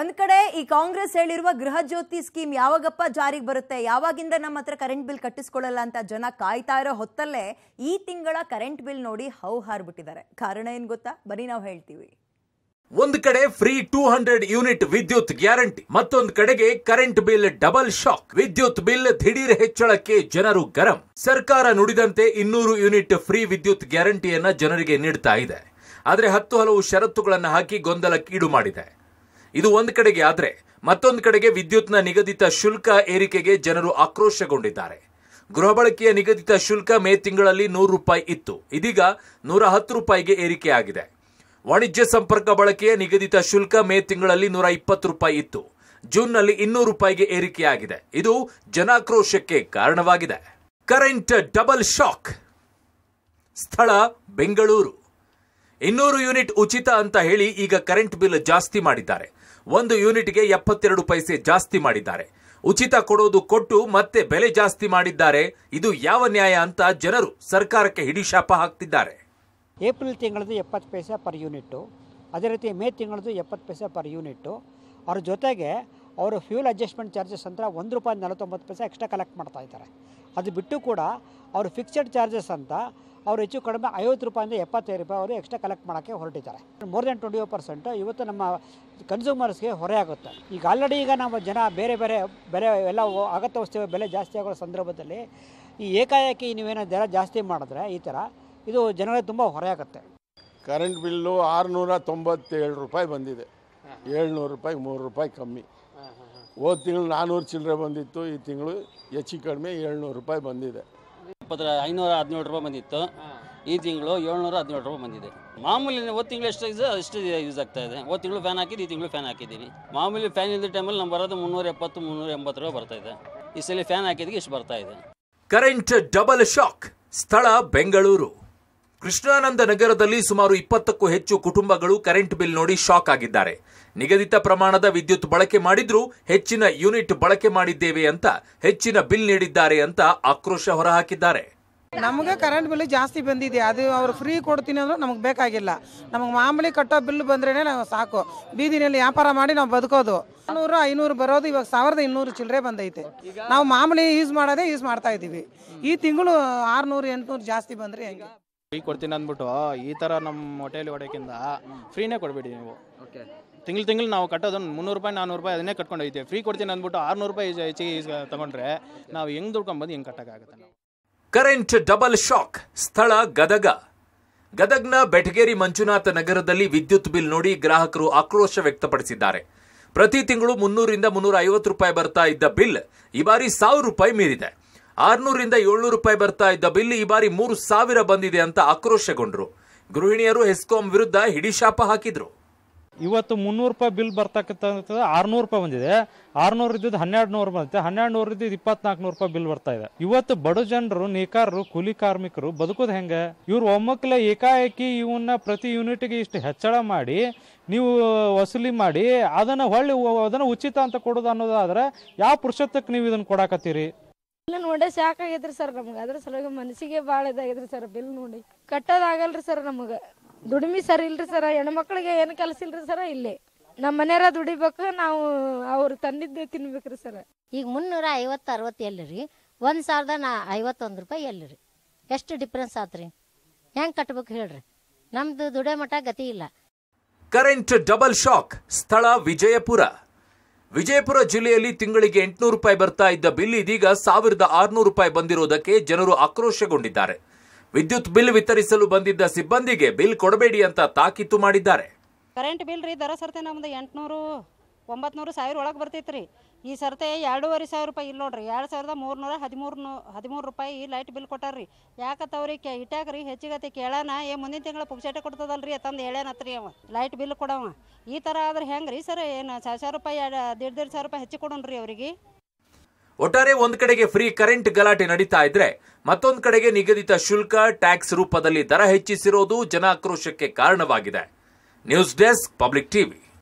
ಒಂದ್ ಕಡೆ ಈ ಕಾಂಗ್ರೆಸ್ ಹೇಳಿರುವ ಗೃಹ ಜ್ಯೋತಿ ಸ್ಕೀಮ್ ಯಾವಾಗಪ್ಪ ಜಾರಿಗೆ ಬರುತ್ತೆ ಯಾವಾಗಿಂದ ನಮ್ಮ ಹತ್ರ ಕರೆಂಟ್ ಬಿಲ್ ಕಟ್ಟಿಸ್ಕೊಳ್ಳಲ್ಲ ಅಂತ ಜನ ಕಾಯ್ತಾ ಇರೋ ಹೊತ್ತಲ್ಲೇ ಈ ತಿಂಗಳ ಕರೆಂಟ್ ಬಿಲ್ ನೋಡಿ ಹೌ ಹಾರ್ಬಿಟ್ಟಿದ್ದಾರೆ ಕಾರಣ ಏನ್ ಗೊತ್ತಾ ಬರೀ ನಾವು ಹೇಳ್ತೀವಿ ಒಂದು ಕಡೆ ಫ್ರೀ ಟೂ ಹಂಡ್ರೆಡ್ ಯೂನಿಟ್ ವಿದ್ಯುತ್ ಗ್ಯಾರಂಟಿ ಮತ್ತೊಂದು ಕಡೆಗೆ ಕರೆಂಟ್ ಬಿಲ್ ಡಬಲ್ ಶಾಕ್ ವಿದ್ಯುತ್ ಬಿಲ್ ದಿಢೀರ್ ಹೆಚ್ಚಳಕ್ಕೆ ಜನರು ಗರಂ ಸರ್ಕಾರ ನುಡಿದಂತೆ ಇನ್ನೂರು ಯೂನಿಟ್ ಫ್ರೀ ವಿದ್ಯುತ್ ಗ್ಯಾರಂಟಿಯನ್ನ ಜನರಿಗೆ ನೀಡ್ತಾ ಇದೆ ಆದರೆ ಹತ್ತು ಹಲವು ಷರತ್ತುಗಳನ್ನು ಹಾಕಿ ಗೊಂದಲಕ್ಕೀಡು ಮಾಡಿದೆ ಇದು ಒಂದು ಕಡೆಗೆ ಆದರೆ ಮತ್ತೊಂದು ಕಡೆಗೆ ವಿದ್ಯುತ್ನ ನಿಗದಿತ ಶುಲ್ಕ ಏರಿಕೆಗೆ ಜನರು ಆಕ್ರೋಶಗೊಂಡಿದ್ದಾರೆ ಗೃಹ ಬಳಕೆಯ ನಿಗದಿತ ಶುಲ್ಕ ಮೇ ತಿಂಗಳಲ್ಲಿ ನೂರು ರೂಪಾಯಿ ಇತ್ತು ಇದೀಗ ನೂರ ಹತ್ತು ರೂಪಾಯಿಗೆ ಏರಿಕೆಯಾಗಿದೆ ವಾಣಿಜ್ಯ ಸಂಪರ್ಕ ಬಳಕೆಯ ನಿಗದಿತ ಶುಲ್ಕ ಮೇ ತಿಂಗಳಲ್ಲಿ ನೂರ ಇಪ್ಪತ್ತು ರೂಪಾಯಿ ಇತ್ತು ಜೂನ್ನಲ್ಲಿ ಇನ್ನೂರು ರೂಪಾಯಿಗೆ ಏರಿಕೆಯಾಗಿದೆ ಇದು ಜನಾಕ್ರೋಶಕ್ಕೆ ಕಾರಣವಾಗಿದೆ ಕರೆಂಟ್ ಡಬಲ್ ಶಾಕ್ ಸ್ಥಳ ಬೆಂಗಳೂರು ಇನ್ನೂರು ಯೂನಿಟ್ ಉಚಿತ ಅಂತ ಹೇಳಿ ಈಗ ಕರೆಂಟ್ ಬಿಲ್ ಜಾಸ್ತಿ ಮಾಡಿದ್ದಾರೆ ಒಂದು ಯೂನಿಟ್ಗೆ ಎಪ್ಪತ್ತೆರಡು ಪೈಸೆ ಜಾಸ್ತಿ ಮಾಡಿದ್ದಾರೆ ಉಚಿತ ಕೊಡೋದು ಕೊಟ್ಟು ಮತ್ತೆ ಬೆಲೆ ಜಾಸ್ತಿ ಮಾಡಿದ್ದಾರೆ ಇದು ಯಾವ ನ್ಯಾಯ ಅಂತ ಜನರು ಸರ್ಕಾರಕ್ಕೆ ಹಿಡಿಶಾಪ ಹಾಕ್ತಿದ್ದಾರೆ ಏಪ್ರಿಲ್ ತಿಂಗಳದ್ದು ಎಪ್ಪತ್ತು ಪೈಸೆ ಪರ್ ಯೂನಿಟ್ಟು ಅದೇ ರೀತಿ ಮೇ ತಿಂಗಳದ್ದು ಎಪ್ಪತ್ತು ಪೈಸೆ ಪರ್ ಯೂನಿಟ್ಟು ಅವ್ರ ಜೊತೆಗೆ ಅವರು ಫ್ಯೂಲ್ ಅಡ್ಜಸ್ಟ್ಮೆಂಟ್ ಚಾರ್ಜಸ್ ಅಂತ ಒಂದು ರೂಪಾಯಿ ನಲವತ್ತೊಂಬತ್ತು ಪೈಸೆ ಎಕ್ಸ್ಟ್ರಾ ಕಲೆಕ್ಟ್ ಮಾಡ್ತಾ ಇದ್ದಾರೆ ಅದು ಬಿಟ್ಟು ಕೂಡ ಅವರು ಫಿಕ್ಸೆಡ್ ಚಾರ್ಜಸ್ ಅಂತ ಅವ್ರು ಹೆಚ್ಚು ಕಡಿಮೆ ಐವತ್ತು ರೂಪಾಯಿಂದ ಎಪ್ಪತ್ತೈದು ರೂಪಾಯಿ ಅವರು ಎಕ್ಸ್ಟ್ರಾ ಕಲೆಕ್ಟ್ ಮಾಡೋಕ್ಕೆ ಹೊರಟಿದ್ದಾರೆ ಮೋರ್ ದೆನ್ ಟ್ವೆಂಟಿ ಪರ್ಸೆಂಟ್ ಇವತ್ತು ನಮ್ಮ ಕನ್ಸ್ಯೂಮರ್ಸ್ಗೆ ಹೊರೆ ಆಗುತ್ತೆ ಈಗ ಆಲ್ರೆಡಿ ಈಗ ನಮ್ಮ ಜನ ಬೇರೆ ಬೇರೆ ಬೆಲೆ ಎಲ್ಲ ಅಗತ್ಯ ವಸ್ತು ಬೆಲೆ ಜಾಸ್ತಿ ಆಗೋ ಸಂದರ್ಭದಲ್ಲಿ ಈ ಏಕಾಏಕಿ ನೀವೇನೋ ದರ ಜಾಸ್ತಿ ಮಾಡಿದ್ರೆ ಈ ಥರ ಇದು ಜನರಿಗೆ ತುಂಬ ಹೊರೆ ಆಗುತ್ತೆ ಕರೆಂಟ್ ಬಿಲ್ಲು ಆರುನೂರ ತೊಂಬತ್ತೇಳು ರೂಪಾಯಿ ಬಂದಿದೆ ಏಳ್ನೂರು ರೂಪಾಯಿ ಮೂರು ರೂಪಾಯಿ ಕಮ್ಮಿ ಹೋದ ತಿಂಗಳು ನಾನ್ನೂರು ಚಿಲ್ಲರೆ ಬಂದಿತ್ತು ಈ ತಿಂಗಳು ಹೆಚ್ಚು ಕಡಿಮೆ ಏಳ್ನೂರು ರೂಪಾಯಿ ಬಂದಿದೆ ಇಪ್ಪತ್ತರ ಐನೂರ ಹದಿನೇಳು ರೂಪಾಯಿ ಬಂದಿತ್ತು ಈ ತಿಂಗಳು ಏಳ್ನೂರ ಹದಿನೇಳು ರೂಪಾಯಿ ಬಂದಿದೆ ಮಾಮೂಲಿ ಒಂದು ತಿಂಗಳು ಎಷ್ಟು ಇದೆ ಅಷ್ಟು ಯೂಸ್ ಆಗ್ತಾ ಇದೆ ಒಂದು ತಿಂಗಳು ಫ್ಯಾನ್ ಹಾಕಿದ್ದು ಈ ತಿಂಗಳು ಫ್ಯಾನ್ ಹಾಕಿದ್ದೀನಿ ಮಾಮೂಲಿ ಫ್ಯಾನ್ ಇದ್ದ ಟೈಮಲ್ಲಿ ನಮ್ಮ ಬರೋದು ಮುನ್ನೂರ ಎಪ್ಪತ್ತು ಮುನ್ನೂರ ಎಂಬತ್ತು ರೂಪಾಯಿ ಬರ್ತಾ ಇದೆ ಈ ಸಲ ಫ್ಯಾನ್ ಹಾಕಿದ್ದಕ್ಕೆ ಇಷ್ಟು ಬರ್ತಾ ಇದೆ ಕರೆಂಟ್ ಡಬಲ್ ಶಾಕ್ ಸ್ಥಳ ಬೆಂಗಳೂರು ಕೃಷ್ಣಾನಂದ ನಗರದಲ್ಲಿ ಸುಮಾರು ಇಪ್ಪತ್ತಕ್ಕೂ ಹೆಚ್ಚು ಕುಟುಂಬಗಳು ಕರೆಂಟ್ ಬಿಲ್ ನೋಡಿ ಶಾಕ್ ಆಗಿದ್ದಾರೆ ನಿಗದಿತ ಪ್ರಮಾಣದ ವಿದ್ಯುತ್ ಬಳಕೆ ಮಾಡಿದ್ರೂ ಹೆಚ್ಚಿನ ಯೂನಿಟ್ ಬಳಕೆ ಮಾಡಿದ್ದೇವೆ ಅಂತ ಹೆಚ್ಚಿನ ಬಿಲ್ ನೀಡಿದ್ದಾರೆ ಅಂತ ಆಕ್ರೋಶ ಹೊರಹಾಕಿದ್ದಾರೆ ನಮಗೆ ಕರೆಂಟ್ ಬಿಲ್ ಜಾಸ್ತಿ ಬಂದಿದೆ ಅದು ಅವ್ರು ಫ್ರೀ ಕೊಡ್ತೀನಿ ಅಂದ್ರೆ ನಮಗೆ ಬೇಕಾಗಿಲ್ಲ ನಮಗೆ ಮಾಮೂಲಿ ಕಟ್ಟೋ ಬಿಲ್ ಬಂದ್ರೇ ನಾವು ಸಾಕು ಬೀದಿನಲ್ಲಿ ವ್ಯಾಪಾರ ಮಾಡಿ ನಾವು ಬದುಕೋದು ನೂರು ಐನೂರು ಬರೋದು ಇವಾಗ ಸಾವಿರದ ಇನ್ನೂರು ಚಿಲ್ಲರೆ ಬಂದೈತೆ ನಾವು ಮಾಮೂಲಿ ಯೂಸ್ ಮಾಡೋದೇ ಯೂಸ್ ಮಾಡ್ತಾ ಇದ್ದೀವಿ ಈ ತಿಂಗಳು ಆರುನೂರು ಎಂಟುನೂರು ಜಾಸ್ತಿ ಬಂದರೆ ಹೆಂಗೆ ಫ್ರೀ ಕೊಡ್ತೀನಿ ಅಂದ್ಬಿಟ್ಟು ಈ ಥರ ನಮ್ಮ ಹೋಟೆಲ್ ಹೊಡೋಕ್ಕಿಂತ ಫ್ರೀನೇ ಕೊಡಬೇಡಿ ನೀವು ಓಕೆ ತಿಂಗಳು ತಿಂಗಳು ನಾವು ಕಟ್ಟೋದು ಮುನ್ನೂರು ರೂಪಾಯಿ ನಾನ್ನೂರು ರೂಪಾಯಿ ಅದನ್ನೇ ಕಟ್ಕೊಂಡು ಹೋಗ್ತೀವಿ ಫ್ರೀ ಕೊಡ್ತೀನಿ ಅಂದ್ಬಿಟ್ಟು ಆರುನೂರು ರೂಪಾಯಿ ಹೆಚ್ಚಿಗೆ ತಗೊಂಡ್ರೆ ನಾವು ಹೆಂಗೆ ದುಡ್ಕೊಂಬಂದು ಹೆಂಗೆ ಕಟ್ಟೋಕ್ಕಾಗುತ್ತೆ ನಾವು ಕರೆಂಟ್ ಡಬಲ್ ಶಾಕ್ ಸ್ಥಳ ಗದಗ ಗದಗ್ನ ಬೆಟಗೇರಿ ಮಂಜುನಾಥ ನಗರದಲ್ಲಿ ವಿದ್ಯುತ್ ಬಿಲ್ ನೋಡಿ ಗ್ರಾಹಕರು ಆಕ್ರೋಶ ವ್ಯಕ್ತಪಡಿಸಿದ್ದಾರೆ ಪ್ರತಿ ತಿಂಗಳು ಮುನ್ನೂರಿಂದ ಮುನ್ನೂರ ಐವತ್ತು ರೂಪಾಯಿ ಬರ್ತಾ ಇದ್ದ ಬಿಲ್ ಈ ಬಾರಿ ಸಾವಿರ ರೂಪಾಯಿ ಮೀರಿದೆ ಆರ್ನೂರಿಂದ ಏಳ್ನೂರು ರೂಪಾಯಿ ಬರ್ತಾ ಇದ್ದ ಬಿಲ್ ಈ ಬಾರಿ ಮೂರು ಸಾವಿರ ಬಂದಿದೆ ಅಂತ ಆಕ್ರೋಶಗೊಂಡ್ರು ಗೃಹಿಣಿಯರು ಹೆಸ್ಕಾಂ ವಿರುದ್ಧ ಹಿಡಿಶಾಪ ಹಾಕಿದ್ರು ಇವತ್ತು ಮುನ್ನೂರು ರೂಪಾಯಿ ಬಿಲ್ ಬರ್ತಕ್ಕಂಥದ್ದು ಆರ್ನೂರು ರೂಪಾಯಿ ಬಂದಿದೆ ಆರ್ನೂರು ಇದ್ದಿದ್ದು ಹನ್ನೆರಡು ನೂರು ಬಂದಿದೆ ಹನ್ನೆರಡು ನೂರು ಇದ್ದಿದ್ದು ಇಪ್ಪತ್ನಾಲ್ಕು ನೂರು ರೂಪಾಯಿ ಬಿಲ್ ಬರ್ತಾ ಇದೆ ಇವತ್ತು ಬಡ ಜನರು ನೇಕಾರರು ಕೂಲಿ ಕಾರ್ಮಿಕರು ಬದುಕೋದು ಹೆಂಗೆ ಇವ್ರು ಒಮ್ಮಕ್ಕಲೇ ಏಕಾಏಕಿ ಇವನ್ನ ಪ್ರತಿ ಯೂನಿಟ್ಗೆ ಇಷ್ಟು ಹೆಚ್ಚಳ ಮಾಡಿ ನೀವು ವಸೂಲಿ ಮಾಡಿ ಅದನ್ನು ಹೊಳ್ಳಿ ಅದನ್ನು ಉಚಿತ ಅಂತ ಕೊಡೋದು ಅನ್ನೋದಾದರೆ ಯಾವ ಪುರುಷತ್ವಕ್ಕೆ ನೀವು ಇದನ್ನು ಕೊಡಾಕತ್ತೀರಿ ಬಿಲ್ ನೋಡೇ ಸಾಕಾಗೈತ್ರಿ ಸರ್ ನಮ್ಗೆ ಅದ್ರ ಸಲುವಾಗಿ ಮನಸ್ಸಿಗೆ ಭಾಳ ಇದಾಗಿದ್ರಿ ಸರ್ ಬಿಲ್ ನೋಡಿ ಕಟ್ಟೋದಾಗಲ್ರಿ ಸರ್ ನಮಗೆ ದುಡಿಮೆ ಸರ್ ಇಲ್ರಿ ಸರ್ ಹೆಣ್ಮಕ್ಳಿಗೆ ಏನು ಕೆಲಸ ಇಲ್ರಿ ಸರ್ ಇಲ್ಲಿ ನಮ್ಮ ಮನೆಯರ ದುಡಿಬೇಕು ನಾವು ಅವ್ರು ತಂದಿದ್ದೆ ತಿನ್ಬೇಕ್ರಿ ಸರ್ ಈಗ ಮುನ್ನೂರ ಐವತ್ತು ಅರವತ್ತು ಎಲ್ಲರಿ ಒಂದು ಸಾವಿರದ ನಾ ಐವತ್ತೊಂದು ರೂಪಾಯಿ ಎಲ್ಲರಿ ಎಷ್ಟು ಡಿಫ್ರೆನ್ಸ್ ಆತ್ರಿ ಹೆಂಗೆ ಕಟ್ಬೇಕು ಹೇಳ್ರಿ ನಮ್ದು ದುಡೇ ಮಠ ಗತಿ ಇಲ್ಲ ಕರೆಂಟ್ ಡಬಲ್ ಶಾಕ್ ಸ್ಥಳ ವಿಜಯಪುರ ವಿಜಯಪುರ ಜಿಲ್ಲೆಯಲ್ಲಿ ತಿಂಗಳಿಗೆ ಎಂಟುನೂರು ರೂಪಾಯಿ ಬರ್ತಾ ಇದ್ದ ಬಿಲ್ ಇದೀಗ ಸಾವಿರದ ಆರುನೂರು ರೂಪಾಯಿ ಬಂದಿರುವುದಕ್ಕೆ ಜನರು ಆಕ್ರೋಶಗೊಂಡಿದ್ದಾರೆ ವಿದ್ಯುತ್ ಬಿಲ್ ವಿತರಿಸಲು ಬಂದಿದ್ದ ಸಿಬ್ಬಂದಿಗೆ ಬಿಲ್ ಕೊಡಬೇಡಿ ಅಂತ ತಾಕೀತು ಮಾಡಿದ್ದಾರೆ ಕರೆಂಟ್ ಬಿಲ್ ರೀ ದರ ಸರ್ತೆ ನಮ್ದು ಎಂಟುನೂರು ಒಂಬತ್ನೂರು ಸಾವಿರ ಒಳಗೆ ಬರ್ತೈತ್ರಿ ಈ ಸರ್ತೆ ಎರಡೂವರೆ ಸಾವಿರ ರೂಪಾಯಿ ಇಲ್ಲ ನೋಡ್ರಿ ಎರಡು ಸಾವಿರದ ಮೂರ್ನೂರ ಹದಿಮೂರು ಹದಿಮೂರು ರೂಪಾಯಿ ಲೈಟ್ ಬಿಲ್ ಕೊಟ್ಟಾರ್ರಿ ಯಾಕತ್ತವ್ರಿ ಕೆ ಇಟ್ಟಾಕ್ರಿ ಹೆಚ್ಚಿಗತಿ ಕೇಳೋಣ ಏ ಮುಂದಿನ ತಿಂಗಳ ಪುಕ್ಸೇಟೆ ಕೊಡ್ತದಲ್ರಿ ಅತಂದು ಹೇಳೇನತ್ರಿ ಅವ ಲೈಟ್ ಬಿಲ್ ಕೊಡವ ಈ ಥರ ಆದ್ರೆ ಹೆಂಗೆ ರೀ ಸರ್ ಏನು ಸಾವಿರ ಸಾವಿರ ರೂಪಾಯಿ ಎರಡು ದೇಡ್ ಸಾವಿರ ರೂಪಾಯಿ ಹೆಚ್ಚಿ ರೀ ಅವರಿಗೆ ಒಟ್ಟಾರೆ ಒಂದು ಕಡೆಗೆ ಫ್ರೀ ಕರೆಂಟ್ ಗಲಾಟೆ ನಡೀತಾ ಇದ್ರೆ ಮತ್ತೊಂದು ಕಡೆಗೆ ನಿಗದಿತ ಶುಲ್ಕ ಟ್ಯಾಕ್ಸ್ ರೂಪದಲ್ಲಿ ದರ ಹೆಚ್ಚಿಸಿರೋದು ಜನ ಆಕ್ರೋಶಕ್ಕೆ ಕಾರಣವಾಗಿದೆ ನ್ಯೂಸ್ ಡೆಸ್ಕ್ ಪಬ್ಲಿಕ್ ಟಿವಿ